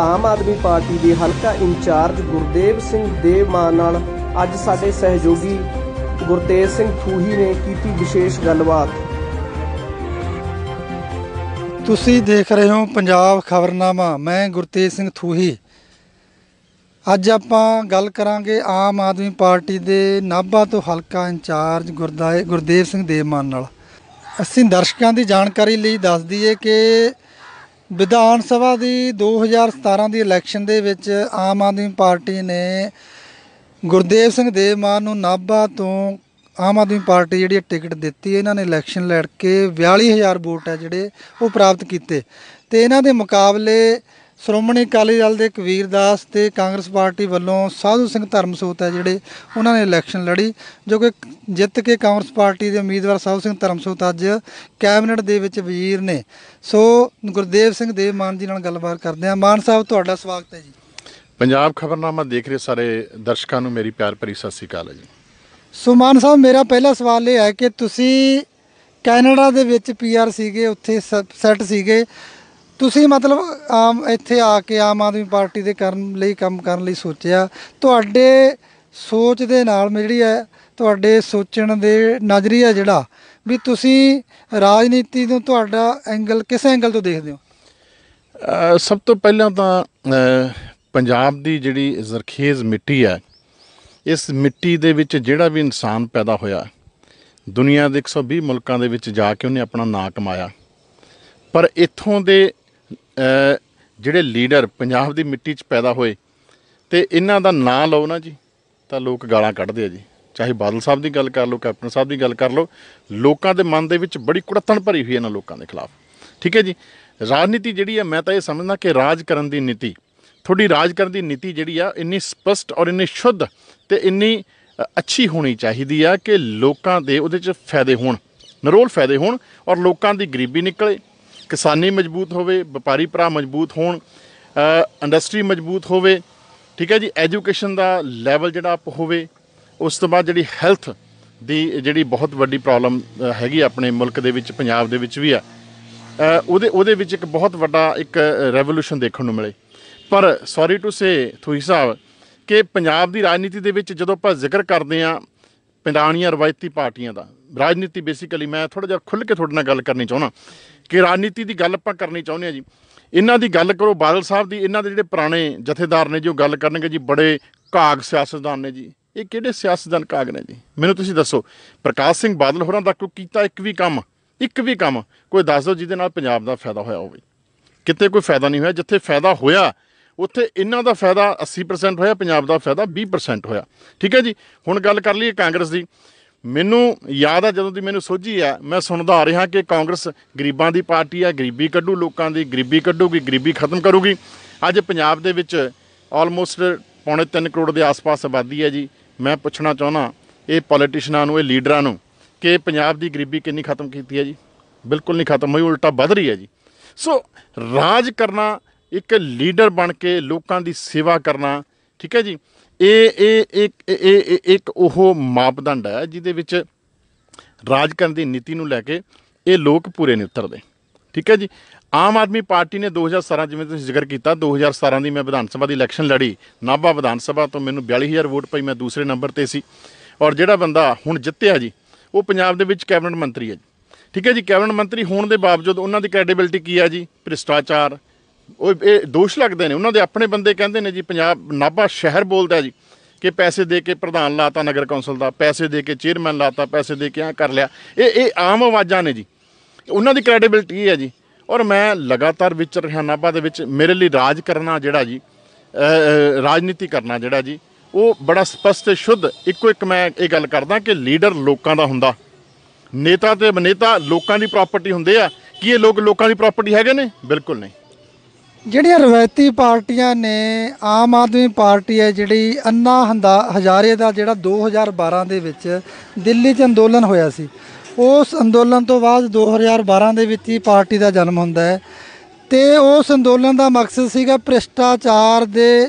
ਆਮ Aadmi party ਦੇ ਹਲਕਾ incharge Gurdev Singh Devman ਨਾਲ ਅੱਜ ਸਾਡੇ ਸਹਿਯੋਗੀ ਗੁਰਤੇਜ ਸਿੰਘ ਥੂਹੀ ਨੇ ਕੀਤੀ ਵਿਸ਼ੇਸ਼ ਗੱਲਬਾਤ ਤੁਸੀਂ ਦੇਖ ਰਹੇ ਹੋ ਪੰਜਾਬ ਖਬਰਨਾਮਾ ਮੈਂ ਗੁਰਤੇਜ ਸਿੰਘ ਥੂਹੀ ਅੱਜ ਆਪਾਂ ਗੱਲ ਕਰਾਂਗੇ ਆਮ ਆਦਮੀ ਪਾਰਟੀ ਦੇ ਨਾਭਾ ਤੋਂ ਹਲਕਾ ਇੰਚਾਰਜ ਗੁਰਦਾਏ ਗੁਰਦੇਵ ਸਿੰਘ ਦੇਵਮਾਨ ਨਾਲ ਅਸੀਂ ਦਰਸ਼ਕਾਂ ਦੀ ਜਾਣਕਾਰੀ ਲਈ ਦੱਸ ਦਈਏ ਕਿ ਵਿਧਾਨ ਸਭਾ ਦੀ 2017 ਦੀ ਇਲੈਕਸ਼ਨ ਦੇ ਵਿੱਚ ਆਮ ਆਦਮੀ ਪਾਰਟੀ ਨੇ ਗੁਰਦੇਵ ਸਿੰਘ ਦੇਵਮਾਨ ਨੂੰ ਨਾਭਾ ਤੋਂ ਆਮ ਆਦਮੀ ਪਾਰਟੀ ਜਿਹੜੀ ਟਿਕਟ ਦਿੱਤੀ ਇਹਨਾਂ ਨੇ ਇਲੈਕਸ਼ਨ ਲੜ ਕੇ 42000 ਵੋਟ ਹੈ ਜਿਹੜੇ ਉਹ ਪ੍ਰਾਪਤ ਕੀਤੇ ਤੇ ਇਹਨਾਂ ਦੇ ਮੁਕਾਬਲੇ ਸ਼੍ਰੋਮਣੀ ਅਕਾਲੀ ਦਲ ਦੇ ਕਬੀਰ ਦਾਸ ਤੇ ਕਾਂਗਰਸ ਪਾਰਟੀ ਵੱਲੋਂ ਸਾਧੂ ਸਿੰਘ ਧਰਮਸੋਤ ਹੈ ਜਿਹੜੇ ਉਹਨਾਂ ਨੇ ਇਲੈਕਸ਼ਨ ਲੜੀ ਜੋ ਕਿ ਜਿੱਤ ਕੇ ਕਾਂਗਰਸ ਪਾਰਟੀ ਦੇ ਉਮੀਦਵਾਰ ਸਾਧੂ ਸਿੰਘ ਧਰਮਸੋਤ ਅੱਜ ਕੈਬਨਿਟ ਦੇ ਵਿੱਚ ਵਜ਼ੀਰ ਨੇ ਸੋ ਗੁਰਦੇਵ ਸਿੰਘ ਦੇਵ ਮਾਨ ਜੀ ਨਾਲ ਗੱਲਬਾਤ ਕਰਦੇ ਹਾਂ ਮਾਨ ਸਾਹਿਬ ਤੁਹਾਡਾ ਸਵਾਗਤ ਹੈ ਜੀ ਪੰਜਾਬ ਖਬਰਨਾਮਾ ਦੇਖ ਰਹੇ ਸਾਰੇ ਦਰਸ਼ਕਾਂ ਨੂੰ ਮੇਰੀ ਪਿਆਰ ਭਰੀ ਸਤਿ ਸ੍ਰੀ ਅਕਾਲ ਜੀ ਸੋ ਮਾਨ ਸਾਹਿਬ ਮੇਰਾ ਪਹਿਲਾ ਸਵਾਲ ਇਹ ਹੈ ਕਿ ਤੁਸੀਂ ਕੈਨੇਡਾ ਦੇ ਵਿੱਚ ਪੀਆਰ ਸੀਗੇ ਉੱਥੇ ਸੈੱਟ ਸੀਗੇ ਤੁਸੀਂ ਮਤਲਬ ਆਮ ਇੱਥੇ ਆ ਕੇ ਆਮ ਆਦਮੀ ਪਾਰਟੀ ਦੇ ਕਰਨ ਲਈ ਕੰਮ ਕਰਨ ਲਈ ਸੋਚਿਆ ਤੁਹਾਡੇ ਸੋਚ ਦੇ ਨਾਲ ਜਿਹੜੀ ਹੈ ਤੁਹਾਡੇ ਸੋਚਣ ਦੇ ਨਜ਼ਰੀਆ ਜਿਹੜਾ ਵੀ ਤੁਸੀਂ ਰਾਜਨੀਤੀ ਨੂੰ ਤੁਹਾਡਾ ਐਂਗਲ ਕਿਸ ਐਂਗਲ ਤੋਂ ਦੇਖਦੇ ਹੋ ਸਭ ਤੋਂ ਪਹਿਲਾਂ ਤਾਂ ਪੰਜਾਬ ਦੀ ਜਿਹੜੀ ਜ਼ਰਖੇਜ਼ ਮਿੱਟੀ ਹੈ ਇਸ ਮਿੱਟੀ ਦੇ ਵਿੱਚ ਜਿਹੜਾ ਵੀ ਇਨਸਾਨ ਪੈਦਾ ਹੋਇਆ ਦੁਨੀਆ ਦੇ 120 ਮੁਲਕਾਂ ਦੇ ਵਿੱਚ ਜਾ ਕੇ ਉਹਨੇ ਆਪਣਾ ਨਾਂ ਕਮਾਇਆ ਪਰ ਇੱਥੋਂ ਦੇ ਜਿਹੜੇ ਲੀਡਰ ਪੰਜਾਬ ਦੀ ਮਿੱਟੀ 'ਚ ਪੈਦਾ ਹੋਏ ਤੇ ਇਹਨਾਂ ਦਾ ਨਾਂ ਲਓ ਨਾ ਜੀ ਤਾਂ ਲੋਕ ਗਾਲਾਂ ਕੱਢਦੇ ਆ ਜੀ ਚਾਹੇ ਬਾਦਲ ਸਾਹਿਬ ਦੀ ਗੱਲ ਕਰ ਲਓ ਕੈਪਟਨ ਸਾਹਿਬ ਦੀ ਗੱਲ ਕਰ ਲਓ ਲੋਕਾਂ ਦੇ ਮਨ ਦੇ ਵਿੱਚ ਬੜੀ ਕੁੜਤਣ ਭਰੀ ਹੋਈ ਹੈ ਇਹਨਾਂ ਲੋਕਾਂ ਦੇ ਖਿਲਾਫ ਠੀਕ ਹੈ ਜੀ ਰਾਜਨੀਤੀ ਜਿਹੜੀ ਹੈ ਮੈਂ ਤਾਂ ਇਹ ਸਮਝਦਾ ਕਿ ਰਾਜ ਕਰਨ ਦੀ ਨੀਤੀ ਤੁਹਾਡੀ ਰਾਜ ਕਰਨ ਦੀ ਨੀਤੀ ਜਿਹੜੀ ਆ ਇੰਨੀ ਸਪਸ਼ਟ ਔਰ ਇੰਨੀ ਸ਼ੁੱਧ ਤੇ ਇੰਨੀ ਅੱਛੀ ਹੋਣੀ ਚਾਹੀਦੀ ਆ ਕਿ ਲੋਕਾਂ ਦੇ ਉਹਦੇ 'ਚ ਫਾਇਦੇ ਹੋਣ ਨਰੋਲ ਫਾਇਦੇ ਹੋਣ ਔਰ ਲੋਕਾਂ ਦੀ ਗਰੀਬੀ ਨਿਕਲੇ ਕਿਸਾਨੀ ਮਜ਼ਬੂਤ ਹੋਵੇ ਵਪਾਰੀ ਭਰਾ ਮਜ਼ਬੂਤ ਹੋਣ ਇੰਡਸਟਰੀ ਮਜ਼ਬੂਤ ਹੋਵੇ ਠੀਕ ਹੈ ਜੀ ਐਜੂਕੇਸ਼ਨ ਦਾ ਲੈਵਲ ਜਿਹੜਾ ਅਪ ਹੋਵੇ ਉਸ ਤੋਂ ਬਾਅਦ ਜਿਹੜੀ ਹੈਲਥ ਦੀ ਜਿਹੜੀ ਬਹੁਤ ਵੱਡੀ ਪ੍ਰੋਬਲਮ ਹੈਗੀ ਆਪਣੇ ਮੁਲਕ ਦੇ ਵਿੱਚ ਪੰਜਾਬ ਦੇ ਵਿੱਚ ਵੀ ਆ ਉਹਦੇ ਉਹਦੇ ਵਿੱਚ ਇੱਕ ਬਹੁਤ ਵੱਡਾ ਇੱਕ ਰੈਵੋਲੂਸ਼ਨ ਦੇਖਣ ਨੂੰ ਮਿਲੇ ਪਰ ਸੌਰੀ ਟੂ ਸੇ ਥੂਈ ਸਾਹਿਬ ਕਿ ਪੰਜਾਬ ਦੀ ਰਾਜਨੀਤੀ ਦੇ ਵਿੱਚ ਜਦੋਂ ਆਪਾਂ ਜ਼ਿਕਰ ਕਰਦੇ ਆ ਪਿੰਡਾਣੀਆਂ ਰਵਾਇਤੀ ਪਾਰਟੀਆਂ ਦਾ ਰਾਜਨੀਤੀ ਬੇਸਿਕਲੀ ਮੈਂ ਥੋੜਾ ਜਿਹਾ ਖੁੱਲ ਕੇ ਤੁਹਾਡੇ ਨਾਲ ਗੱਲ ਕਰਨੀ ਚਾਹੁੰਦਾ ਕਿ ਰਾਜਨੀਤੀ ਦੀ ਗੱਲ ਆਪਾਂ ਕਰਨੀ ਚਾਹੁੰਦੇ ਆ ਜੀ ਇਹਨਾਂ ਦੀ ਗੱਲ ਕਰੋ ਬਾਦਲ ਸਾਹਿਬ ਦੀ ਇਹਨਾਂ ਦੇ ਜਿਹੜੇ ਪੁਰਾਣੇ ਜਥੇਦਾਰ ਨੇ ਜੋ ਗੱਲ ਕਰਨਗੇ ਜੀ ਬੜੇ ਕਾਗ ਸਿਆਸਤਦਾਨ ਨੇ ਜੀ ਇਹ ਕਿਹੜੇ ਸਿਆਸਤਦਾਨ ਕਾਗ ਨੇ ਜੀ ਮੈਨੂੰ ਤੁਸੀਂ ਦੱਸੋ ਪ੍ਰਕਾਸ਼ ਸਿੰਘ ਬਾਦਲ ਹੋਰਾਂ ਦਾ ਕੋਈ ਕੀਤਾ ਇੱਕ ਵੀ ਕੰਮ ਇੱਕ ਵੀ ਕੰਮ ਕੋਈ ਦੱਸ ਦਿਓ ਜਿਹਦੇ ਨਾਲ ਪੰਜਾਬ ਦਾ ਫਾਇਦਾ ਹੋਇਆ ਹੋਵੇ ਕਿਤੇ ਕੋਈ ਫਾਇਦਾ ਨਹੀਂ ਹੋਇਆ ਜਿੱਥੇ ਫਾਇਦਾ ਹੋਇਆ ਉੱਥੇ ਇਹਨਾਂ ਦਾ ਫਾਇਦਾ 80% ਹੋਇਆ ਪੰਜਾਬ ਦਾ ਫਾਇਦਾ 20% ਹੋਇਆ ਠੀਕ ਹੈ ਜੀ ਹੁਣ ਗੱਲ ਕਰ ਲਈਏ ਕਾਂਗਰਸ ਦੀ ਮੈਨੂੰ ਯਾਦ ਆ ਜਦੋਂ ਦੀ ਮੈਨੂੰ ਸੋਝੀ ਆ ਮੈਂ ਸੁਣਦਾ ਆ ਰਿਹਾ ਕਿ ਕਾਂਗਰਸ ਗਰੀਬਾਂ ਦੀ ਪਾਰਟੀ ਆ ਗਰੀਬੀ ਕੱਢੂ ਲੋਕਾਂ ਦੀ ਗਰੀਬੀ ਕੱਢੂਗੀ ਗਰੀਬੀ ਖਤਮ ਕਰੂਗੀ ਅੱਜ ਪੰਜਾਬ ਦੇ ਵਿੱਚ ਆਲਮੋਸਟ ਪੌਣੇ 3 ਕਰੋੜ ਦੇ ਆਸ-ਪਾਸ ਆਬਾਦੀ ਹੈ ਜੀ ਮੈਂ ਪੁੱਛਣਾ ਚਾਹੁੰਦਾ ਇਹ ਪੋਲਿਟਿਸ਼ੀਨਾਂ ਨੂੰ ਇਹ ਲੀਡਰਾਂ ਨੂੰ ਕਿ ਪੰਜਾਬ ਦੀ ਗਰੀਬੀ ਕਿੰਨੀ ਖਤਮ ਕੀਤੀ ਹੈ ਜੀ ਬਿਲਕੁਲ ਨਹੀਂ ਖਤਮ ਹੋਈ ਉਲਟਾ ਵੱਧ ਰਹੀ ਹੈ ਜੀ ਸੋ ਰਾਜ ਕਰਨਾ ਇੱਕ ਲੀਡਰ ਬਣ ਕੇ ਲੋਕਾਂ ਦੀ ਸੇਵਾ ਕਰਨਾ ਠੀਕ ਹੈ ਜੀ ਇਹ ਇਹ ਇੱਕ ਇੱਕ ਉਹ ਮਾਪਦੰਡ ਹੈ ਜਿਹਦੇ ਵਿੱਚ ਰਾਜ ਕਰਨ ਦੀ ਨੀਤੀ ਨੂੰ ਲੈ ਕੇ ਇਹ ਲੋਕ ਪੂਰੇ ਨਹੀਂ ਉਤਰਦੇ ਠੀਕ ਹੈ ਜੀ ਆਮ ਆਦਮੀ ਪਾਰਟੀ ਨੇ 2017 ਜਿਵੇਂ ਤੁਸੀਂ ਜ਼ਿਕਰ ਕੀਤਾ 2017 ਦੀ ਮੈਂ ਵਿਧਾਨ ਸਭਾ ਦੀ ਇਲੈਕਸ਼ਨ ਲੜੀ ਨਾਭਾ ਵਿਧਾਨ ਸਭਾ ਤੋਂ ਮੈਨੂੰ 42000 ਵੋਟ ਪਈ ਮੈਂ ਦੂਸਰੇ ਨੰਬਰ ਤੇ ਸੀ ਔਰ ਜਿਹੜਾ ਬੰਦਾ ਹੁਣ ਜਿੱਤਿਆ ਜੀ ਉਹ ਪੰਜਾਬ ਦੇ ਵਿੱਚ ਕੈਬਨਿਟ ਮੰਤਰੀ ਹੈ ਠੀਕ ਹੈ ਜੀ ਕੈਬਨਿਟ ਮੰਤਰੀ ਹੋਣ ਦੇ ਬਾਵਜੂਦ ਉਹਨਾਂ ਦੀ ਕ੍ਰੈਡੀਬਿਲਟੀ ਕੀ ਹੈ ਜੀ ਭ੍ਰਿਸ਼ਟਾਚਾਰ ਉਹ ਇਹ ਦੋਸ਼ ਲੱਗਦੇ ਨੇ ਉਹਨਾਂ ਦੇ ਆਪਣੇ ਬੰਦੇ ਕਹਿੰਦੇ ਨੇ ਜੀ ਪੰਜਾਬ ਨਾਭਾ ਸ਼ਹਿਰ ਬੋਲਦਾ ਜੀ ਕਿ ਪੈਸੇ ਦੇ ਕੇ ਪ੍ਰਧਾਨ ਲਾਤਾ ਨਗਰ ਕੌਂਸਲ ਦਾ ਪੈਸੇ ਦੇ ਕੇ ਚੇਅਰਮੈਨ ਲਾਤਾ ਪੈਸੇ ਦੇ ਕੇ ਆ ਕਰ ਲਿਆ ਇਹ ਇਹ ਆਮ ਆਵਾਜ਼ਾਂ ਨੇ ਜੀ ਉਹਨਾਂ ਦੀ ਕ੍ਰੈਡੀਬਿਲਟੀ ਹੈ ਜੀ ਔਰ ਮੈਂ ਲਗਾਤਾਰ ਵਿਚਰ ਰਿਹਾ ਨਾਭਾ ਦੇ ਵਿੱਚ ਮੇਰੇ ਲਈ ਰਾਜ ਕਰਨਾ ਜਿਹੜਾ ਜੀ ਰਾਜਨੀਤੀ ਕਰਨਾ ਜਿਹੜਾ ਜੀ ਉਹ ਬੜਾ ਸਪਸ਼ਟ ਤੇ ਸ਼ੁੱਧ ਇੱਕੋ ਇੱਕ ਮੈਂ ਇਹ ਗੱਲ ਕਰਦਾ ਕਿ ਲੀਡਰ ਲੋਕਾਂ ਦਾ ਹੁੰਦਾ ਨੇਤਾ ਤੇ ਬਨੇਤਾ ਲੋਕਾਂ ਦੀ ਪ੍ਰਾਪਰਟੀ ਹੁੰਦੇ ਆ ਕੀ ਇਹ ਲੋਕ ਲੋਕਾਂ ਦੀ ਪ੍ਰਾਪਰਟੀ ਹੈਗੇ ਨੇ ਬਿਲਕੁਲ ਨਹੀਂ ਜਿਹੜੀਆਂ ਰਵਾਇਤੀ ਪਾਰਟੀਆਂ ਨੇ ਆਮ ਆਦਮੀ ਪਾਰਟੀ ਹੈ ਜਿਹੜੀ ਅੰਨਾ ਹੰਦਾ ਹਜ਼ਾਰੇ ਦਾ ਜਿਹੜਾ 2012 ਦੇ ਵਿੱਚ ਦਿੱਲੀ 'ਚ ਅੰਦੋਲਨ ਹੋਇਆ ਸੀ ਉਸ ਅੰਦੋਲਨ ਤੋਂ ਬਾਅਦ 2012 ਦੇ ਵਿੱਚ ਹੀ ਪਾਰਟੀ ਦਾ ਜਨਮ ਹੁੰਦਾ ਹੈ ਤੇ ਉਸ ਅੰਦੋਲਨ ਦਾ ਮਕਸਦ ਸੀਗਾ ਭ੍ਰਿਸ਼ਟਾਚਾਰ ਦੇ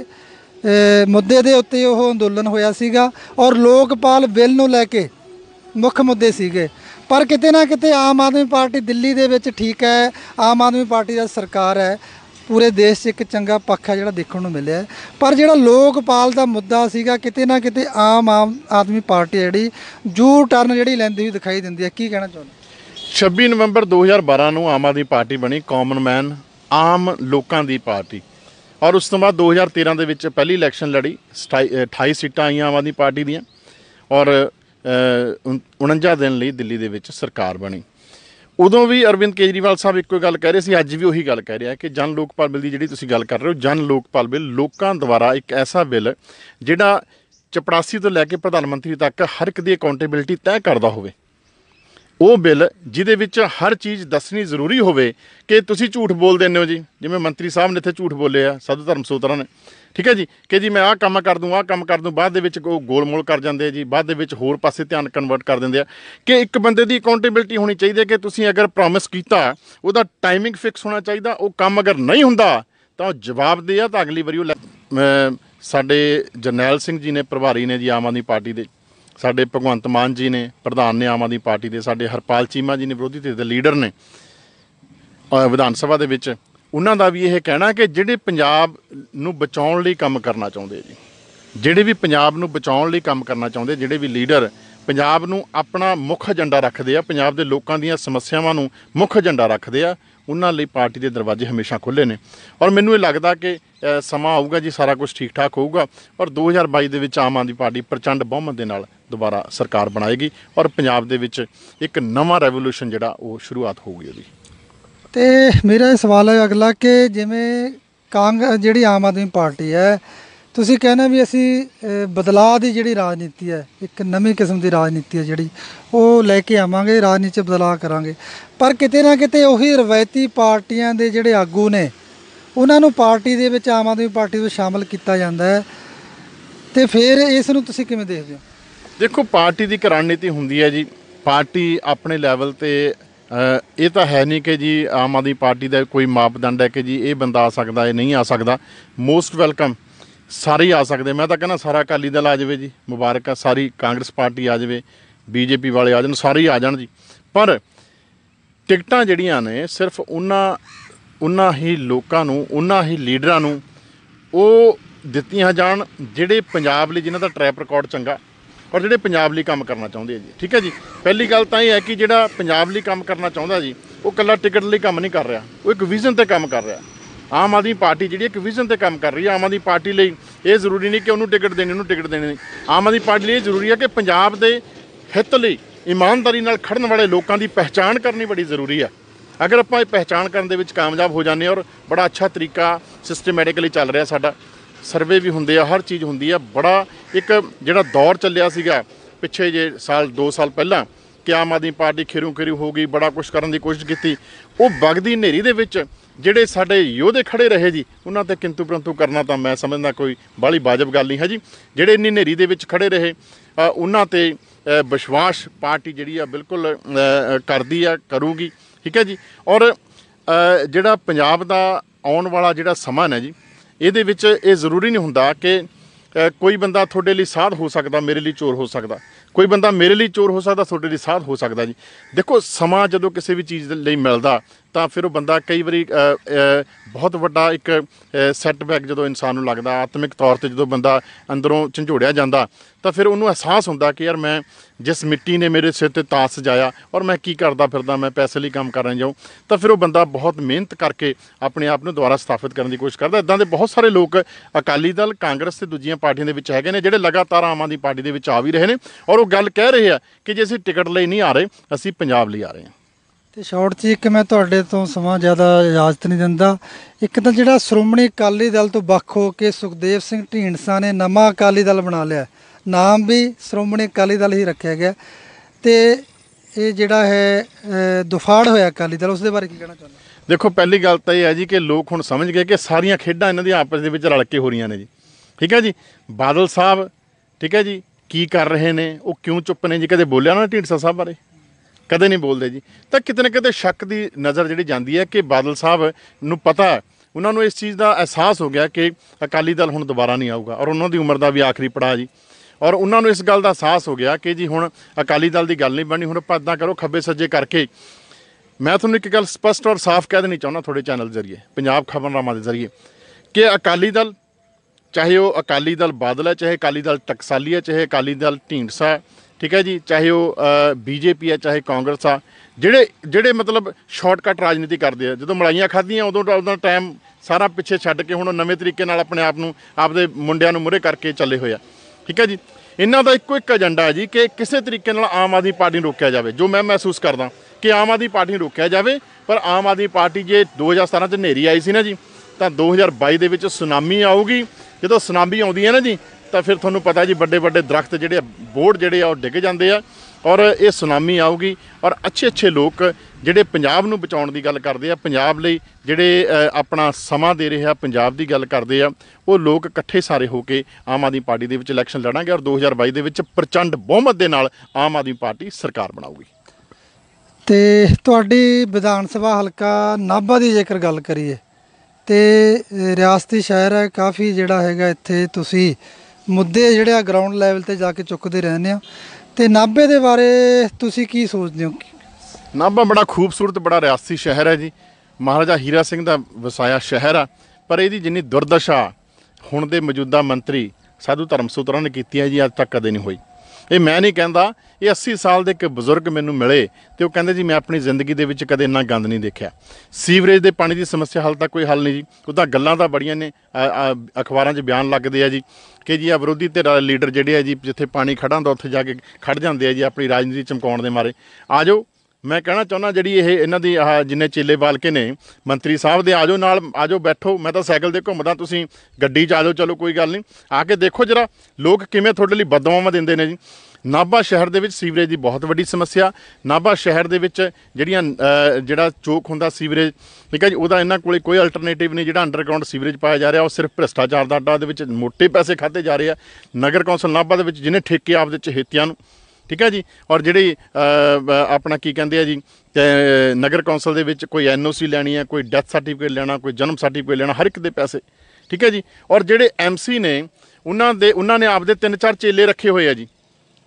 ਮੁੱਦੇ ਦੇ ਉੱਤੇ ਉਹ ਅੰਦੋਲਨ ਹੋਇਆ ਸੀਗਾ ਔਰ ਲੋਕਪਾਲ ਬਿੱਲ ਨੂੰ ਲੈ ਕੇ ਮੁੱਖ ਮੁੱਦੇ ਸੀਗੇ ਪਰ ਕਿਤੇ ਨਾ ਕਿਤੇ ਆਮ ਆਦਮੀ ਪਾਰਟੀ ਦਿੱਲੀ ਦੇ ਵਿੱਚ ਠੀਕ ਹੈ ਆਮ ਆਦਮੀ ਪਾਰਟੀ ਦਾ ਸਰਕਾਰ ਹੈ ਪੂਰੇ ਦੇਸ਼ 'ਚ ਇੱਕ ਚੰਗਾ ਪੱਖ ਹੈ ਜਿਹੜਾ ਦੇਖਣ ਨੂੰ ਮਿਲਿਆ ਪਰ ਜਿਹੜਾ ਲੋਕਪਾਲ ਦਾ ਮੁੱਦਾ ਸੀਗਾ ਕਿਤੇ ਨਾ ਕਿਤੇ ਆਮ ਆਮ ਆਦਮੀ ਪਾਰਟੀ ਜਿਹੜੀ ਜੂ ਟਰਨ ਜਿਹੜੀ ਲੈਂਦੀ ਹੋਈ ਦਿਖਾਈ ਦਿੰਦੀ ਹੈ ਕੀ ਕਹਿਣਾ ਚਾਹੁੰਦੇ 26 ਨਵੰਬਰ 2012 ਨੂੰ ਆਮ ਆਦਮੀ ਪਾਰਟੀ ਬਣੀ ਕਾਮਨ ਮੈਨ ਆਮ ਲੋਕਾਂ ਦੀ ਪਾਰਟੀ ਔਰ ਉਸ ਤੋਂ ਬਾਅਦ 2013 ਦੇ ਵਿੱਚ ਪਹਿਲੀ ਇਲੈਕਸ਼ਨ ਲੜੀ 28 ਸੀਟਾਂ ਆਈਆਂ ਆਮ ਆਦਮੀ ਪਾਰਟੀ ਦੀਆਂ ਔਰ 49 ਦਿਨ ਲਈ ਦਿੱਲੀ ਦੇ ਵਿੱਚ ਸਰਕਾਰ ਬਣੀ ਉਦੋਂ ਵੀ ਅਰਵਿੰਦ ਕੇਜਰੀਵਾਲ ਸਾਹਿਬ ਇੱਕੋ ਗੱਲ ਕਹਿ ਰਹੇ ਸੀ ਅੱਜ ਵੀ ਉਹੀ ਗੱਲ ਕਹਿ ਰਿਹਾ ਕਿ ਜਨ ਲੋਕਪਾਲ ਬਿੱਲ ਦੀ ਜਿਹੜੀ ਤੁਸੀਂ ਗੱਲ ਕਰ ਰਹੇ ਹੋ ਜਨ ਲੋਕਪਾਲ ਬਿੱਲ ਲੋਕਾਂ ਦੁਆਰਾ ਇੱਕ ਐਸਾ ਬਿੱਲ ਜਿਹੜਾ ਚਪੜਾਸੀ ਤੋਂ ਲੈ ਕੇ ਪ੍ਰਧਾਨ ਮੰਤਰੀ ਤੱਕ ਹਰ ਇੱਕ ਦੀ ਅਕਾਊਂਟੇਬਿਲਟੀ ਤੈਅ ਕਰਦਾ ਹੋਵੇ ਉਹ ਬਿੱਲ ਜਿਹਦੇ ਵਿੱਚ ਹਰ ਚੀਜ਼ ਦੱਸਣੀ ਜ਼ਰੂਰੀ ਹੋਵੇ ਕਿ ਤੁਸੀਂ ਝੂਠ ਬੋਲ ਦਿੰਦੇ ਹੋ ਜੀ ਜਿਵੇਂ ਮੰਤਰੀ ਸਾਹਿਬ ਨੇ ਇੱਥੇ ਝੂਠ ਬੋਲੇ ਆ ਸਦ ਧਰਮ ਸੂਤਰਾਂ ਨੇ ਠੀਕ ਹੈ ਜੀ ਕਿ ਜੀ ਮੈਂ ਆਹ ਕੰਮ ਕਰ ਦੂੰ ਆਹ ਕੰਮ ਕਰ ਦੂੰ ਬਾਅਦ ਦੇ ਵਿੱਚ ਉਹ ਗੋਲਮੋਲ ਕਰ ਜਾਂਦੇ ਆ ਜੀ ਬਾਅਦ ਦੇ ਵਿੱਚ ਹੋਰ ਪਾਸੇ ਧਿਆਨ ਕਨਵਰਟ ਕਰ ਦਿੰਦੇ ਆ ਕਿ ਇੱਕ ਬੰਦੇ ਦੀ ਅਕਾਊਂਟੇਬਿਲਟੀ ਹੋਣੀ ਚਾਹੀਦੀ ਹੈ ਕਿ ਤੁਸੀਂ ਅਗਰ ਪ੍ਰੋਮਿਸ ਕੀਤਾ ਉਹਦਾ ਟਾਈਮਿੰਗ ਫਿਕਸ ਹੋਣਾ ਚਾਹੀਦਾ ਉਹ ਕੰਮ ਅਗਰ ਨਹੀਂ ਹੁੰਦਾ ਤਾਂ ਉਹ ਜਵਾਬ ਦੇ ਆ ਤਾਂ ਅਗਲੀ ਵਾਰੀ ਉਹ ਸਾਡੇ ਜਰਨੈਲ ਸਿੰਘ ਜੀ ਨੇ ਪ੍ਰਭਾਰੀ ਨੇ ਜੀ ਆਮ ਆਦਮੀ ਪਾਰਟੀ ਦੇ ਸਾਡੇ ਭਗਵੰਤ ਮਾਨ ਜੀ ਨੇ ਪ੍ਰਧਾਨ ਨੇ ਆਮ ਆਦਮੀ ਪਾਰਟੀ ਦੇ ਸਾਡੇ ਹਰਪਾਲ ਚੀਮਾ ਜੀ ਨੇ ਵਿਰੋਧੀ ਧਿਰ ਦੇ ਲੀਡਰ ਨੇ ਵਿਧਾਨ ਸਭਾ ਦੇ ਵਿੱਚ ਉਹਨਾਂ ਦਾ ਵੀ ਇਹ ਕਹਿਣਾ ਕਿ ਜਿਹੜੇ ਪੰਜਾਬ ਨੂੰ ਬਚਾਉਣ ਲਈ ਕੰਮ ਕਰਨਾ ਚਾਹੁੰਦੇ ਜੀ ਜਿਹੜੇ ਵੀ ਪੰਜਾਬ ਨੂੰ ਬਚਾਉਣ ਲਈ ਕੰਮ ਕਰਨਾ ਚਾਹੁੰਦੇ ਜਿਹੜੇ ਵੀ ਲੀਡਰ ਪੰਜਾਬ ਨੂੰ ਆਪਣਾ ਮੁੱਖ ਏਜੰਡਾ ਰੱਖਦੇ ਆ ਪੰਜਾਬ ਦੇ ਲੋਕਾਂ ਦੀਆਂ ਸਮੱਸਿਆਵਾਂ ਨੂੰ ਮੁੱਖ ਏਜੰਡਾ ਰੱਖਦੇ ਆ ਉਹਨਾਂ ਲਈ ਪਾਰਟੀ ਦੇ ਦਰਵਾਜ਼ੇ ਹਮੇਸ਼ਾ ਖੁੱਲੇ ਨੇ ਔਰ ਮੈਨੂੰ ਇਹ ਲੱਗਦਾ ਕਿ ਸਮਾਂ ਆਊਗਾ ਜੀ ਸਾਰਾ ਕੁਝ ਠੀਕ ਠਾਕ ਹੋਊਗਾ ਔਰ 2022 ਦੇ ਵਿੱਚ ਆਮ ਆਦਮੀ ਪਾਰਟੀ ਪ੍ਰਚੰਡ ਬਹੁਮਤ ਦੇ ਨਾਲ ਦੁਬਾਰਾ ਸਰਕਾਰ ਬਣਾਏਗੀ ਔਰ ਪੰਜਾਬ ਦੇ ਵਿੱਚ ਇੱਕ ਨਵਾਂ ਰੈਵੋਲੂਸ਼ਨ ਜਿਹੜਾ ਉਹ ਸ਼ੁਰੂਆਤ ਹੋਊਗੀ ਉਹਦੀ ਤੇ ਮੇਰਾ ਇਹ ਸਵਾਲ ਹੈ ਅਗਲਾ ਕਿ ਜਿਵੇਂ ਕਾਂਗ ਜਿਹੜੀ ਆਮ ਆਦਮੀ ਪਾਰਟੀ ਹੈ ਤੁਸੀਂ ਕਹਿੰਦੇ ਵੀ ਅਸੀਂ ਬਦਲਾਅ ਦੀ ਜਿਹੜੀ ਰਾਜਨੀਤੀ ਹੈ ਇੱਕ ਨਵੀਂ ਕਿਸਮ ਦੀ ਰਾਜਨੀਤੀ ਹੈ ਜਿਹੜੀ ਉਹ ਲੈ ਕੇ ਆਵਾਂਗੇ ਰਾਜਨੀਤੀ 'ਚ ਬਦਲਾਅ ਕਰਾਂਗੇ ਪਰ ਕਿਤੇ ਨਾ ਕਿਤੇ ਉਹੀ ਰਵਾਇਤੀ ਪਾਰਟੀਆਂ ਦੇ ਜਿਹੜੇ ਆਗੂ ਨੇ ਉਹਨਾਂ ਨੂੰ ਪਾਰਟੀ ਦੇ ਵਿੱਚ ਆਮ ਆਦਮੀ ਪਾਰਟੀ ਵਿੱਚ ਸ਼ਾਮਲ ਕੀਤਾ ਜਾਂਦਾ ਹੈ ਤੇ ਫਿਰ ਇਸ ਨੂੰ ਤੁਸੀਂ ਕਿਵੇਂ ਦੇਖਦੇ ਹੋ ਦੇਖੋ ਪਾਰਟੀ ਦੀ ਇੱਕ ਰਣਨੀਤੀ ਹੁੰਦੀ ਹੈ ਜੀ ਪਾਰਟੀ ਆਪਣੇ ਲੈਵਲ ਤੇ ਇਹ ਤਾਂ ਹੈ ਨਹੀਂ ਕਿ ਜੀ ਆਮ ਆਦਮੀ ਪਾਰਟੀ ਦਾ ਕੋਈ ਮਾਪਦੰਡ ਹੈ ਕਿ ਜੀ ਇਹ ਬੰਦਾ ਆ ਸਕਦਾ ਹੈ ਨਹੀਂ ਆ ਸਕਦਾ ਮੋਸਟ ਵੈਲਕਮ ਸਾਰੇ ਆ ਸਕਦੇ ਮੈਂ ਤਾਂ ਕਹਿੰਦਾ ਸਾਰਾ ਅਕਾਲੀ ਦਲ ਆ ਜਾਵੇ ਜੀ ਮੁਬਾਰਕ ਆ ਸਾਰੀ ਕਾਂਗਰਸ ਪਾਰਟੀ ਆ ਜਾਵੇ ਬੀਜੇਪੀ ਵਾਲੇ ਆ ਜਾਣ ਸਾਰੇ ਆ ਜਾਣ ਜੀ ਪਰ ਟਿਕਟਾਂ ਜਿਹੜੀਆਂ ਨੇ ਸਿਰਫ ਉਹਨਾਂ ਉਹਨਾਂ ਹੀ ਲੋਕਾਂ ਨੂੰ ਉਹਨਾਂ ਹੀ ਲੀਡਰਾਂ ਨੂੰ ਉਹ ਦਿੱਤੀਆਂ ਜਾਣ ਜਿਹੜੇ ਪੰਜਾਬ ਲਈ ਜਿਨ੍ਹਾਂ ਦਾ ਟ੍ਰੈਪ ਰਿਕਾਰਡ ਚੰਗਾ ਔਰ ਜਿਹੜੇ ਪੰਜਾਬ ਲਈ ਕੰਮ ਕਰਨਾ ਚਾਹੁੰਦੇ ਆ ਜੀ ਠੀਕ ਹੈ ਜੀ ਪਹਿਲੀ ਗੱਲ ਤਾਂ ਇਹ ਹੈ ਕਿ ਜਿਹੜਾ ਪੰਜਾਬ ਲਈ ਕੰਮ ਕਰਨਾ ਚਾਹੁੰਦਾ ਜੀ ਉਹ ਇਕੱਲਾ ਟਿਕਟ ਲਈ ਕੰਮ ਨਹੀਂ ਕਰ ਰਿਹਾ ਉਹ ਇੱਕ ਵਿਜ਼ਨ ਤੇ ਕੰਮ ਕਰ ਰਿਹਾ ਆਮ ਆਦਮੀ ਪਾਰਟੀ ਜਿਹੜੀ ਇੱਕ ਵਿਜ਼ਨ ਤੇ ਕੰਮ ਕਰ ਰਹੀ ਹੈ ਆਮ ਆਦਮੀ ਪਾਰਟੀ ਲਈ ਇਹ ਜ਼ਰੂਰੀ ਨਹੀਂ ਕਿ ਉਹਨੂੰ ਟਿਕਟ ਦੇਣੀ ਉਹਨੂੰ ਟਿਕਟ ਦੇਣੀ ਆਮ ਆਦਮੀ ਪਾਰਟੀ ਲਈ ਜ਼ਰੂਰੀ ਹੈ ਕਿ ਪੰਜਾਬ ਦੇ ਹਿੱਤ ਲਈ ਇਮਾਨਦਾਰੀ ਨਾਲ ਖੜਨ ਵਾਲੇ ਲੋਕਾਂ ਦੀ ਪਹਿਚਾਣ ਕਰਨੀ ਬੜੀ ਜ਼ਰੂਰੀ ਹੈ ਅਗਰ ਆਪਾਂ ਇਹ ਪਹਿਚਾਣ ਕਰਨ ਦੇ ਵਿੱਚ ਕਾਮਯਾਬ ਹੋ ਜਾਂਦੇ ਔਰ ਬੜਾ ਅੱਛਾ ਤਰੀਕਾ ਸਿਸਟਮੈਟਿਕਲੀ ਚੱਲ ਰਿਹਾ ਸਾਡਾ ਸਰਵੇ ਵੀ ਹੁੰਦੇ ਆ ਹਰ ਚੀਜ਼ ਹੁੰਦੀ ਆ ਬੜਾ ਇੱਕ ਜਿਹੜਾ ਦੌਰ ਚੱਲਿਆ ਸੀਗਾ ਪਿੱਛੇ ਜੇ ਸਾਲ 2 ਸਾਲ ਪਹਿਲਾਂ ਕਿ ਆਮ ਆਦਮੀ ਪਾਰਟੀ ਖਿਰੂ ਖਿਰੂ ਹੋ ਗਈ ਬੜਾ ਕੁਝ ਕਰਨ ਦੀ ਕੋਸ਼ਿਸ਼ ਕੀਤੀ ਉਹ ਬਗਦੀ ਹਨੇਰੀ ਦੇ ਵਿੱਚ ਜਿਹੜੇ ਸਾਡੇ ਯੋਧੇ ਖੜੇ ਰਹੇ ਜੀ ਉਹਨਾਂ ਤੇ ਕਿੰਤੂ ਪਰੰਤੂ ਕਰਨਾ ਤਾਂ ਮੈਂ ਸਮਝਦਾ ਕੋਈ ਬਾਲੀ ਬਾਜਬ ਗੱਲ ਨਹੀਂ ਹੈ ਜੀ ਜਿਹੜੇ ਇੰਨੀ ਹਨੇਰੀ ਦੇ ਵਿੱਚ ਖੜੇ ਰਹੇ ਉਹਨਾਂ ਤੇ ਵਿਸ਼ਵਾਸ ਪਾਰਟੀ ਜਿਹੜੀ ਆ ਬਿਲਕੁਲ ਕਰਦੀ ਆ ਕਰੂਗੀ ਠੀਕ ਹੈ ਜੀ ਔਰ ਜਿਹੜਾ ਪੰਜਾਬ ਦਾ ਆਉਣ ਵਾਲਾ ਜਿਹੜਾ ਸਮਾਂ ਹੈ ਜੀ ਇਹਦੇ ਵਿੱਚ ਇਹ ਜ਼ਰੂਰੀ ਨਹੀਂ ਹੁੰਦਾ ਕਿ ਕੋਈ ਬੰਦਾ ਤੁਹਾਡੇ ਲਈ ਸਾਧ ਹੋ ਸਕਦਾ ਮੇਰੇ ਲਈ ਚੋਰ ਹੋ ਸਕਦਾ ਕੋਈ ਬੰਦਾ ਮੇਰੇ ਲਈ ਚੋਰ ਹੋ ਸਕਦਾ ਤੁਹਾਡੇ ਲਈ ਸਾਧ ਹੋ ਸਕਦਾ ਜੀ ਦੇਖੋ ਸਮਾਂ ਜਦੋਂ ਕਿਸੇ ਵੀ ਚੀਜ਼ ਲਈ ਮਿਲਦਾ ਤਾਂ ਫਿਰ ਉਹ ਬੰਦਾ ਕਈ ਵਾਰੀ ਬਹੁਤ ਵੱਡਾ ਇੱਕ ਸੈਟਬੈਕ ਜਦੋਂ ਇਨਸਾਨ ਨੂੰ ਲੱਗਦਾ ਆਤਮਿਕ ਤੌਰ ਤੇ ਜਦੋਂ ਬੰਦਾ ਅੰਦਰੋਂ ਝੰਡੋੜਿਆ ਜਾਂਦਾ ਤਾਂ ਫਿਰ ਉਹਨੂੰ ਅਹਿਸਾਸ ਹੁੰਦਾ ਕਿ ਯਾਰ ਮੈਂ ਜਿਸ ਮਿੱਟੀ ਨੇ ਮੇਰੇ ਸਿਰ ਤੇ ਤਾਸ ਸਜਾਇਆ ਔਰ ਮੈਂ ਕੀ ਕਰਦਾ ਫਿਰਦਾ ਮੈਂ ਪੈਸੇ ਲਈ ਕੰਮ ਕਰਨ ਜਾਉ ਤਾਂ ਫਿਰ ਉਹ ਬੰਦਾ ਬਹੁਤ ਮਿਹਨਤ ਕਰਕੇ ਆਪਣੇ ਆਪ ਨੂੰ ਦੁਬਾਰਾ ਸਥਾਪਿਤ ਕਰਨ ਦੀ ਕੋਸ਼ਿਸ਼ ਕਰਦਾ ਇਦਾਂ ਦੇ ਬਹੁਤ ਸਾਰੇ ਲੋਕ ਅਕਾਲੀ ਦਲ ਕਾਂਗਰਸ ਤੇ ਦੂਜੀਆਂ ਪਾਰਟੀਆਂ ਦੇ ਵਿੱਚ ਹੈਗੇ ਨੇ ਜਿਹੜੇ ਲਗਾਤਾਰ ਆਮ ਆਦਮੀ ਪਾਰਟੀ ਦੇ ਵਿੱਚ ਆ ਵੀ ਰਹੇ ਨੇ ਔਰ ਉਹ ਗੱਲ ਕਹਿ ਰਹੇ ਆ ਕਿ ਜੇ ਅਸੀਂ ਟਿਕਟ ਲਈ ਨਹੀਂ ਆ ਰਹੇ ਅਸੀਂ ਪੰਜਾਬ ਲਈ ਆ ਰਹੇ ਹਾਂ ਤੇ ਸ਼ਾਰਟ 'ਚ ਇੱਕ ਮੈਂ ਤੁਹਾਡੇ ਤੋਂ ਸਮਾਂ ਜ਼ਿਆਦਾ ਇਜਾਜ਼ਤ ਨਹੀਂ ਦਿੰਦਾ ਇੱਕ ਤਾਂ ਜਿਹੜਾ ਸ਼੍ਰੋਮਣੀ ਅਕਾਲੀ ਦਲ ਤੋਂ ਵੱਖ ਹੋ ਕੇ ਸੁਖਦੇਵ ਸਿੰਘ ਢੀਂਡਸਾ ਨੇ ਨਵਾਂ ਅਕਾਲੀ ਦਲ ਬਣਾ ਲਿਆ ਨਾਮ ਵੀ ਸ਼੍ਰੋਮਣੀ ਅਕਾਲੀ ਦਲ ਹੀ ਰੱਖਿਆ ਗਿਆ ਤੇ ਇਹ ਜਿਹੜਾ ਹੈ ਦੁਫਾੜ ਹੋਇਆ ਅਕਾਲੀ ਦਲ ਉਸ ਦੇ ਬਾਰੇ ਕੀ ਕਹਿਣਾ ਚਾਹੁੰਦੇ ਦੇਖੋ ਪਹਿਲੀ ਗੱਲ ਤਾਂ ਇਹ ਹੈ ਜੀ ਕਿ ਲੋਕ ਹੁਣ ਸਮਝ ਗਏ ਕਿ ਸਾਰੀਆਂ ਖੇਡਾਂ ਇਹਨਾਂ ਦੀ ਆਪਸ ਦੇ ਵਿੱਚ ਰਲ ਕੇ ਹੋ ਰਹੀਆਂ ਨੇ ਜੀ ਠੀਕ ਹੈ ਜੀ ਬਾਦਲ ਸਾਹਿਬ ਠੀਕ ਹੈ ਜੀ ਕੀ ਕਰ ਰਹੇ ਨੇ ਉਹ ਕਿਉਂ ਚੁੱਪ ਨੇ ਜੀ ਕਦੇ ਬੋਲਿਆ ਉਹਨਾਂ ਢੀਂਡਸਾ ਸਾਹਿਬ ਬਾਰੇ ਕਦੇ ਨਹੀਂ ਬੋਲਦੇ ਜੀ ਤਾਂ ਕਿਤੇ ਨਾ ਕਿਤੇ ਸ਼ੱਕ ਦੀ ਨਜ਼ਰ ਜਿਹੜੀ ਜਾਂਦੀ ਹੈ ਕਿ ਬਾਦਲ ਸਾਹਿਬ ਨੂੰ ਪਤਾ ਉਹਨਾਂ ਨੂੰ ਇਸ ਚੀਜ਼ ਦਾ ਅਹਿਸਾਸ ਹੋ ਗਿਆ ਕਿ ਅਕਾਲੀ ਦਲ ਹੁਣ ਦੁਬਾਰਾ ਨਹੀਂ ਆਊਗਾ ਔਰ ਉਹਨਾਂ ਦੀ ਉਮਰ ਦਾ ਵੀ ਆਖਰੀ ਪੜਾ ਜੀ ਔਰ ਉਹਨਾਂ ਨੂੰ ਇਸ ਗੱਲ ਦਾ ਅਹਿਸਾਸ ਹੋ ਗਿਆ ਕਿ ਜੀ ਹੁਣ ਅਕਾਲੀ ਦਲ ਦੀ ਗੱਲ ਨਹੀਂ ਬਣਨੀ ਹੁਣ ਆਪਾਂ ਇਦਾਂ ਕਰੋ ਖੱਬੇ ਸੱਜੇ ਕਰਕੇ ਮੈਂ ਤੁਹਾਨੂੰ ਇੱਕ ਗੱਲ ਸਪਸ਼ਟ ਔਰ ਸਾਫ਼ ਕਹਿ ਦੇਣੀ ਚਾਹੁੰਦਾ ਤੁਹਾਡੇ ਚੈਨਲ ਜ਼ਰੀਏ ਪੰਜਾਬ ਖਬਰਨਾਮਾ ਦੇ ਜ਼ਰੀਏ ਕਿ ਅਕਾਲੀ ਦਲ ਚਾਹੇ ਉਹ ਅਕਾਲੀ ਦਲ ਬਾਦਲ ਹੈ ਚਾਹੇ ਅਕਾਲੀ ਦਲ ਟਕਸਾਲੀ ਹੈ ਚਾਹੇ ਅਕਾਲੀ ਦਲ ਢੀਂਡਸਾ ਠੀਕ ਹੈ ਜੀ ਚਾਹੇ ਉਹ ਬੀਜੇਪੀ ਹੈ ਚਾਹੇ ਕਾਂਗਰਸ ਆ ਜਿਹੜੇ ਜਿਹੜੇ ਮਤਲਬ ਸ਼ਾਰਟਕਟ ਰਾਜਨੀਤੀ ਕਰਦੇ ਆ ਜਦੋਂ ਮਲਾਈਆਂ ਖਾਧੀਆਂ ਉਦੋਂ ਉਦੋਂ ਟਾਈਮ ਸਾਰਾ ਪਿੱਛੇ ਛੱਡ ਕੇ ਹੁਣ ਨਵੇਂ ਤਰੀਕੇ ਨਾਲ ਆਪਣੇ ਆਪ ਨੂੰ ਆਪਦੇ ਮੁੰਡਿਆਂ ਨੂੰ ਮੂਰੇ ਕਰਕੇ ਚੱਲੇ ਹੋਇਆ ਠੀਕ ਹੈ ਜੀ ਇਹਨਾਂ ਦਾ ਇੱਕੋ ਇੱਕ ਏਜੰਡਾ ਹੈ ਜੀ ਕਿ ਕਿਸੇ ਤਰੀਕੇ ਨਾਲ ਆਮ ਆਦਮੀ ਪਾਰਟੀ ਨੂੰ ਰੋਕਿਆ ਜਾਵੇ ਜੋ ਮੈਂ ਮਹਿਸੂਸ ਕਰਦਾ ਕਿ ਆਮ ਆਦਮੀ ਪਾਰਟੀ ਨੂੰ ਰੋਕਿਆ ਜਾਵੇ ਪਰ ਆਮ ਆਦਮੀ ਪਾਰਟੀ ਜੇ 2017 ਚ ਨੇਰੀ ਆਈ ਸੀ ਨਾ ਜੀ ਤਾਂ 2022 ਦੇ ਵਿੱਚ ਸੁਨਾਮੀ ਆਊਗੀ ਜਦੋਂ ਸੁਨਾਮੀ ਆਉਂਦੀ ਹੈ ਨਾ ਜੀ ਤਾਂ ਫਿਰ ਤੁਹਾਨੂੰ ਪਤਾ ਜੀ ਵੱਡੇ ਵੱਡੇ ਦਰਖਤ ਜਿਹੜੇ ਬੋਰਡ ਜਿਹੜੇ ਆ ਉਹ ਡਿੱਗ ਜਾਂਦੇ ਆ ਔਰ ਇਹ ਸੁਨਾਮੀ ਆਊਗੀ ਔਰ ਅੱਛੇ ਅੱਛੇ ਲੋਕ ਜਿਹੜੇ ਪੰਜਾਬ ਨੂੰ ਬਚਾਉਣ ਦੀ ਗੱਲ ਕਰਦੇ ਆ ਪੰਜਾਬ ਲਈ ਜਿਹੜੇ ਆਪਣਾ ਸਮਾਂ ਦੇ ਰਿਹਾ ਪੰਜਾਬ ਦੀ ਗੱਲ ਕਰਦੇ ਆ ਉਹ ਲੋਕ ਇਕੱਠੇ ਸਾਰੇ ਹੋ ਕੇ ਆਮ ਆਦਮੀ ਪਾਰਟੀ ਦੇ ਵਿੱਚ ਇਲੈਕਸ਼ਨ ਲੜਾਂਗੇ ਔਰ 2022 ਦੇ ਵਿੱਚ ਪ੍ਰਚੰਡ ਬਹੁਮਤ ਦੇ ਨਾਲ ਆਮ ਆਦਮੀ ਪਾਰਟੀ ਸਰਕਾਰ ਬਣਾਊਗੀ ਤੇ ਤੁਹਾਡੀ ਵਿਧਾਨ ਸਭਾ ਹਲਕਾ ਨਾਭਾ ਦੀ ਜੇਕਰ ਗੱਲ ਕਰੀਏ ਤੇ ਰਿਆਸਤੀ ਸ਼ਹਿਰ ਹੈ ਕਾਫੀ ਜਿਹੜਾ ਹੈਗਾ ਇੱਥੇ ਤੁਸੀਂ ਮੁੱਦੇ ਜਿਹੜੇ ਆ ਗਰਾਊਂਡ ਲੈਵਲ ਤੇ ਜਾ ਕੇ ਚੁੱਕਦੇ ਰਹਿੰਦੇ ਆ ਤੇ ਨਾਭੇ ਦੇ ਬਾਰੇ ਤੁਸੀਂ ਕੀ ਸੋਚਦੇ ਹੋ ਨਾਭਾ ਬੜਾ ਖੂਬਸੂਰਤ ਬੜਾ ਰਿਆਸਤੀ ਸ਼ਹਿਰ ਹੈ ਜੀ ਮਹਾਰਾਜਾ ਹੀਰਾ ਸਿੰਘ ਦਾ ਵਸਾਇਆ ਸ਼ਹਿਰ ਆ ਪਰ ਇਹਦੀ ਜਿੰਨੀ ਦੁਰਦਸ਼ਾ ਹੁਣ ਦੇ ਮੌਜੂਦਾ ਮੰਤਰੀ ਸਾਧੂ ਧਰਮ ਸੂਤਰਾਂ ਨੇ ਕੀਤੀ ਹੈ ਜੀ ਅੱਜ ਤੱਕ ਕਦੇ ਨਹੀਂ ਹੋਈ ਇਹ ਮੈਂ ਨਹੀਂ ਕਹਿੰਦਾ ਇਹ 80 ਸਾਲ ਦੇ ਇੱਕ ਬਜ਼ੁਰਗ ਮੈਨੂੰ ਮਿਲੇ ਤੇ ਉਹ ਕਹਿੰਦੇ ਜੀ ਮੈਂ ਆਪਣੀ ਜ਼ਿੰਦਗੀ ਦੇ ਵਿੱਚ ਕਦੇ ਇੰਨਾ ਗੰਦ ਨਹੀਂ ਦੇਖਿਆ ਸੀਵਰੇਜ ਦੇ ਪਾਣੀ ਦੀ ਸਮੱਸਿਆ ਹਾਲ ਤੱਕ ਕੋਈ ਹੱਲ ਨਹੀਂ ਜੀ ਉਹਦਾ ਗੱਲਾਂ ਤਾਂ ਬੜੀਆਂ ਨੇ ਅਖਬਾਰਾਂ 'ਚ ਬਿਆਨ ਲੱਗਦੇ ਆ ਜੀ ਕਿ ਜੀ ਆ ਵਿਰੋਧੀ ਦੇ ਲੀਡਰ ਜਿਹੜੇ ਆ ਜੀ ਜਿੱਥੇ ਪਾਣੀ ਖੜਾ ਉੱਥੇ ਜਾ ਕੇ ਖੜ ਜਾਂਦੇ ਆ ਜੀ ਆਪਣੀ ਰਾਜਨੀਤੀ ਚਮਕਾਉਣ ਦੇ ਮਾਰੇ ਆਜੋ ਮੈਂ ਕਹਿਣਾ ਚਾਹੁੰਦਾ ਜਿਹੜੀ ਇਹ ਇਹਨਾਂ ਦੀ ਆ ਜਿੰਨੇ ਚੇਲੇ ਬਾਲਕੇ ਨੇ ਮੰਤਰੀ ਸਾਹਿਬ ਦੇ ਆਜੋ ਨਾਲ ਆਜੋ ਬੈਠੋ ਮੈਂ ਤਾਂ ਸਾਈਕਲ ਤੇ ਘੁੰਮਦਾ ਤੁਸੀਂ ਗੱਡੀ 'ਚ ਆਜੋ ਚਲੋ ਕੋਈ ਗੱਲ ਨਹੀਂ ਆ ਕੇ ਦੇਖੋ ਜਰਾ ਲੋਕ ਕਿਵੇਂ ਤੁਹਾਡੇ ਲਈ ਬਦਦੁਆਵਾਂ ਦਿੰਦੇ ਨੇ ਜੀ ਨਾਭਾ ਸ਼ਹਿਰ ਦੇ ਵਿੱਚ ਸੀਵਰੇਜ ਦੀ ਬਹੁਤ ਵੱਡੀ ਸਮੱਸਿਆ ਨਾਭਾ ਸ਼ਹਿਰ ਦੇ ਵਿੱਚ ਜਿਹੜੀਆਂ ਜਿਹੜਾ ਚੋਕ ਹੁੰਦਾ ਸੀਵਰੇਜ ਠੀਕ ਹੈ ਜੀ ਉਹਦਾ ਇਹਨਾਂ ਕੋਲੇ ਕੋਈ ਅਲਟਰਨੇਟਿਵ ਨਹੀਂ ਜਿਹੜਾ ਅੰਡਰਗਰਾਉਂਡ ਸੀਵਰੇਜ ਪਾਇਆ ਜਾ ਰਿਹਾ ਉਹ ਸਿਰਫ ਭ੍ਰਿਸ਼ਟਾਚਾਰ ਦਾ ਅੱਡਾ ਦੇ ਵਿੱਚ ਮੋٹے ਪੈਸੇ ਖਾਤੇ ਜਾ ਰਹੇ ਆ ਨਗਰ ਕੌਂਸਲ ਨਾਭਾ ਦੇ ਵਿੱਚ ਜਿਹਨੇ ਠੇਕੇ ਦੇ ਚਹੇਤਿਆਂ ਨੂੰ ਠੀਕ ਹੈ ਜੀ ਔਰ ਜਿਹੜੇ ਆਪਣਾ ਕੀ ਕਹਿੰਦੇ ਆ ਜੀ ਨਗਰ ਕੌਂਸਲ ਦੇ ਵਿੱਚ ਕੋਈ ਐਨਓਸੀ ਲੈਣੀ ਹੈ ਕੋਈ ਡੈਥ ਸਰਟੀਫਿਕੇਟ ਲੈਣਾ ਕੋਈ ਜਨਮ ਸਰਟੀਫਿਕੇਟ ਲੈਣਾ ਹਰ ਇੱਕ ਦੇ ਪੈਸੇ ਠੀਕ ਹੈ ਜੀ ਔਰ ਜਿਹੜੇ ਐਮਸੀ ਨੇ ਉਹਨਾਂ ਦੇ ਉਹਨਾਂ ਨੇ ਆਪਦੇ ਤਿੰਨ ਚਾਰ ਚੇਲੇ ਰੱਖੇ ਹੋਏ ਆ ਜੀ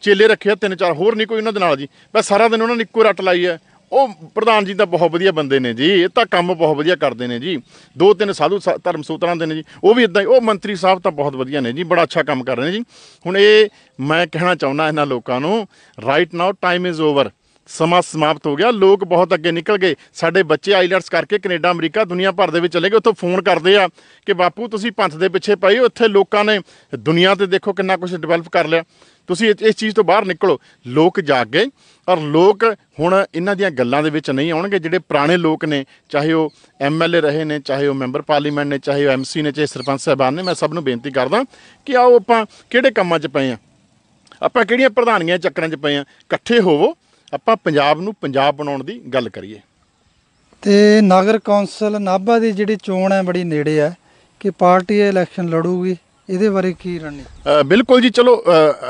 ਚੇਲੇ ਰੱਖੇ ਆ ਤਿੰਨ ਚਾਰ ਹੋਰ ਨਹੀਂ ਕੋਈ ਉਹਨਾਂ ਦੇ ਨਾਲ ਜੀ ਬਸ ਸਾਰਾ ਦਿਨ ਉਹਨਾਂ ਨੇ ਇੱਕੋ ਰੱਟ ਲਾਈ ਹੈ ਉਹ ਪ੍ਰਧਾਨ ਜੀ ਤਾਂ ਬਹੁਤ ਵਧੀਆ ਬੰਦੇ ਨੇ ਜੀ ਇਹ ਤਾਂ ਕੰਮ ਬਹੁਤ ਵਧੀਆ ਕਰਦੇ ਨੇ ਜੀ ਦੋ ਤਿੰਨ ਸਾਧੂ ਧਰਮ ਸੂਤਰਾਂ ਦੇ ਨੇ ਜੀ ਉਹ ਵੀ ਇਦਾਂ ਉਹ ਮੰਤਰੀ ਸਾਹਿਬ ਤਾਂ ਬਹੁਤ ਵਧੀਆ ਨੇ ਜੀ ਬੜਾ ਅੱਛਾ ਕੰਮ ਕਰ ਰਹੇ ਨੇ ਜੀ ਹੁਣ ਇਹ ਮੈਂ ਕਹਿਣਾ ਚਾਹੁੰਦਾ ਇਹਨਾਂ ਲੋਕਾਂ ਨੂੰ right now time is over ਸਮਾਂ ਸਮਾਪਤ ਹੋ ਗਿਆ ਲੋਕ ਬਹੁਤ ਅੱਗੇ ਨਿਕਲ ਗਏ ਸਾਡੇ ਬੱਚੇ ਆਈਲੈਂਡਸ ਕਰਕੇ ਕੈਨੇਡਾ ਅਮਰੀਕਾ ਦੁਨੀਆ ਭਰ ਦੇ ਵਿੱਚ ਚਲੇ ਗਏ ਉੱਥੋਂ ਫੋਨ ਕਰਦੇ ਆ ਕਿ ਬਾਪੂ ਤੁਸੀਂ ਪੰਥ ਦੇ ਪਿੱਛੇ ਪਏ ਹੋ ਇੱਥੇ ਲੋਕਾਂ ਨੇ ਦੁਨੀਆ ਤੇ ਦੇਖੋ ਕਿੰਨਾ ਕੁਝ ਡਿਵੈਲਪ ਕਰ ਲਿਆ ਤੁਸੀਂ ਇਸ ਚੀਜ਼ ਤੋਂ ਬਾਹਰ ਨਿਕਲੋ ਲੋਕ ਜਾਗ ਗਏ ਔਰ ਲੋਕ ਹੁਣ ਇਹਨਾਂ ਦੀਆਂ ਗੱਲਾਂ ਦੇ ਵਿੱਚ ਨਹੀਂ ਆਉਣਗੇ ਜਿਹੜੇ ਪੁਰਾਣੇ ਲੋਕ ਨੇ ਚਾਹੇ ਉਹ ਐਮਐਲਏ ਰਹੇ ਨੇ ਚਾਹੇ ਉਹ ਮੈਂਬਰ ਪਾਰਲੀਮੈਂਟ ਨੇ ਚਾਹੇ ਉਹ ਐਮਸੀ ਨੇ ਚਾਹੇ ਸਰਪੰਚ ਸਾਹਿਬਾਨ ਨੇ ਮੈਂ ਸਭ ਨੂੰ ਬੇਨਤੀ ਕਰਦਾ ਕਿ ਆਓ ਆਪਾਂ ਕਿਹੜੇ ਕੰਮਾਂ 'ਚ ਪਏ ਆ ਆਪਾਂ ਕਿਹੜੀਆਂ ਪ੍ਰਧਾਨੀਆਂ ਚੱਕਰਾਂ 'ਚ ਪਏ ਆ ਇਕੱਠੇ ਹੋਵੋ ਆਪਾਂ ਪੰਜਾਬ ਨੂੰ ਪੰਜਾਬ ਬਣਾਉਣ ਦੀ ਗੱਲ ਕਰੀਏ ਤੇ ਨਗਰ ਕੌਂਸਲ ਨਾਭਾ ਦੀ ਜਿਹੜੀ ਚੋਣ ਹੈ ਬੜੀ ਨੇੜੇ ਹੈ ਕਿ ਪਾਰਟੀ ਇਲੈਕਸ਼ਨ ਲੜੂਗੀ ਇਹਦੇ ਬਾਰੇ ਕੀ ਰਣਨੀਤੀ ਬਿਲਕੁਲ ਜੀ ਚਲੋ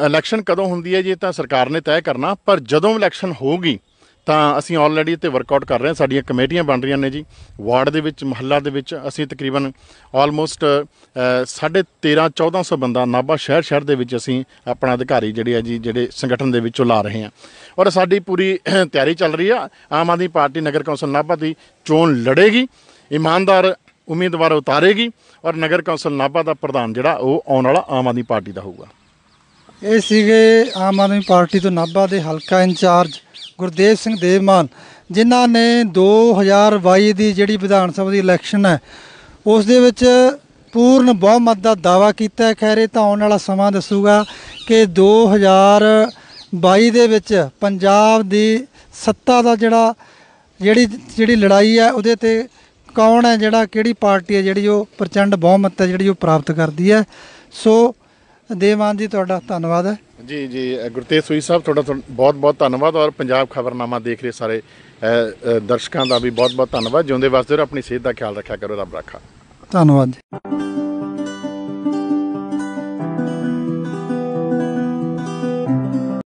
ਇਲੈਕਸ਼ਨ ਕਦੋਂ ਹੁੰਦੀ ਹੈ ਜੇ ਤਾਂ ਸਰਕਾਰ ਨੇ ਤੈਅ ਕਰਨਾ ਪਰ ਜਦੋਂ ਇਲੈਕਸ਼ਨ ਹੋਊਗੀ ਤਾਂ ਅਸੀਂ ਆਲਰੇਡੀ ਤੇ ਵਰਕਆਊਟ ਕਰ ਰਹੇ ਹਾਂ ਸਾਡੀਆਂ ਕਮੇਟੀਆਂ ਬਣ ਰਹੀਆਂ ਨੇ ਜੀ ਵਾਰਡ ਦੇ ਵਿੱਚ ਮਹੱਲਾ ਦੇ ਵਿੱਚ ਅਸੀਂ ਤਕਰੀਬਨ ਆਲਮੋਸਟ 13.5 1400 ਬੰਦਾ ਨਾਭਾ ਸ਼ਹਿਰ ਸ਼ਹਿਰ ਦੇ ਵਿੱਚ ਅਸੀਂ ਆਪਣਾ ਅਧਿਕਾਰੀ ਜਿਹੜੇ ਆ ਜੀ ਜਿਹੜੇ ਸੰਗਠਨ ਦੇ ਵਿੱਚੋਂ ਲਾ ਰਹੇ ਹਾਂ ਔਰ ਸਾਡੀ ਪੂਰੀ ਤਿਆਰੀ ਚੱਲ ਰਹੀ ਆ ਆਮ ਆਦਮੀ ਪਾਰਟੀ ਨਗਰ ਕੌਂਸਲ ਨਾਭਾ ਦੀ ਚੋਣ ਲੜੇਗੀ ਇਮਾਨਦਾਰ ਉਮੀਦਵਾਰ ਉਤਾਰੇਗੀ ਔਰ ਨਗਰ ਕੌਂਸਲ ਨਾਭਾ ਦਾ ਪ੍ਰਧਾਨ ਜਿਹੜਾ ਉਹ ਆਉਣ ਵਾਲਾ ਆਮ ਆਦਮੀ ਪਾਰਟੀ ਦਾ ਹੋਊਗਾ ਇਹ ਸੀਗੇ ਆਮ ਆਦਮੀ ਪਾਰਟੀ ਤੋਂ ਨਾਭਾ ਦੇ ਹਲਕਾ ਇੰਚਾਰਜ ਗੁਰਦੇਵ ਸਿੰਘ ਦੇਵਮਾਨ ਜਿਨ੍ਹਾਂ ਨੇ 2022 ਦੀ ਜਿਹੜੀ ਵਿਧਾਨ ਸਭਾ ਦੀ ਇਲੈਕਸ਼ਨ ਹੈ ਉਸ ਦੇ ਵਿੱਚ ਪੂਰਨ ਬਹੁਮਤ ਦਾ ਦਾਵਾ ਕੀਤਾ ਹੈ ਖੈਰੇ ਤਾਂ ਆਉਣ ਵਾਲਾ ਸਮਾਂ ਦੱਸੂਗਾ ਕਿ 2022 ਦੇ ਵਿੱਚ ਪੰਜਾਬ ਦੀ ਸੱਤਾ ਦਾ ਜਿਹੜਾ ਜਿਹੜੀ ਜਿਹੜੀ ਲੜਾਈ ਹੈ ਉਹਦੇ ਤੇ ਕੌਣ ਹੈ ਜਿਹੜਾ ਕਿਹੜੀ ਪਾਰਟੀ ਹੈ ਜਿਹੜੀ ਉਹ ਪ੍ਰਚੰਡ ਬਹੁਮਤ ਹੈ ਜਿਹੜੀ ਉਹ ਪ੍ਰਾਪਤ ਕਰਦੀ ਹੈ ਸੋ ਦੇਵਾਨ ਜੀ ਤੁਹਾਡਾ ਧੰਨਵਾਦ ਹੈ ਜੀ ਜੀ ਗੁਰਤੇਜ ਸੂਈ ਸਾਹਿਬ ਤੁਹਾਡਾ ਬਹੁਤ ਬਹੁਤ ਧੰਨਵਾਦ ਔਰ ਪੰਜਾਬ ਖਬਰਨਾਮਾ ਦੇਖ ਰਹੇ ਸਾਰੇ ਦਰਸ਼ਕਾਂ ਦਾ ਵੀ ਬਹੁਤ ਬਹੁਤ ਧੰਨਵਾਦ ਜਿਉਂਦੇ ਵਸਦੇ ਰਹੋ ਆਪਣੀ ਸਿਹਤ ਦਾ ਖਿਆਲ ਰੱਖਿਆ ਕਰੋ ਰੱਬ ਰਾਖਾ ਧੰਨਵਾਦ ਜੀ